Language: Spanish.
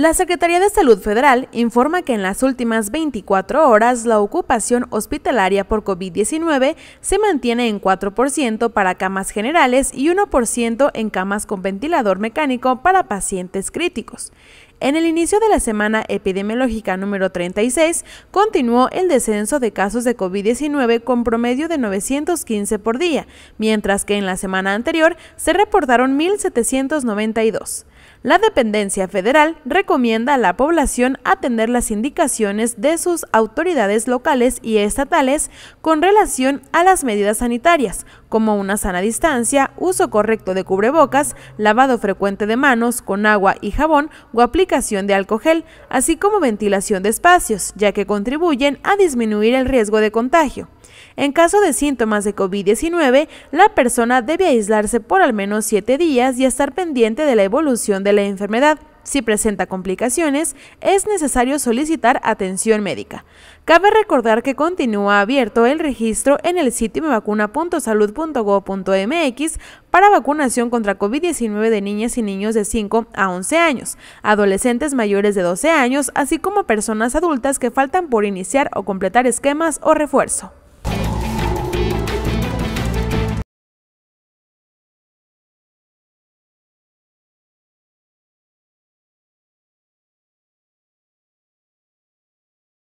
La Secretaría de Salud Federal informa que en las últimas 24 horas la ocupación hospitalaria por COVID-19 se mantiene en 4% para camas generales y 1% en camas con ventilador mecánico para pacientes críticos. En el inicio de la semana epidemiológica número 36, continuó el descenso de casos de COVID-19 con promedio de 915 por día, mientras que en la semana anterior se reportaron 1.792. La dependencia federal recomienda a la población atender las indicaciones de sus autoridades locales y estatales con relación a las medidas sanitarias, como una sana distancia, uso correcto de cubrebocas, lavado frecuente de manos con agua y jabón o aplicación de alcohol, así como ventilación de espacios, ya que contribuyen a disminuir el riesgo de contagio. En caso de síntomas de COVID-19, la persona debe aislarse por al menos 7 días y estar pendiente de la evolución de la enfermedad. Si presenta complicaciones, es necesario solicitar atención médica. Cabe recordar que continúa abierto el registro en el sitio vacuna.salud.gov.mx para vacunación contra COVID-19 de niñas y niños de 5 a 11 años, adolescentes mayores de 12 años, así como personas adultas que faltan por iniciar o completar esquemas o refuerzo.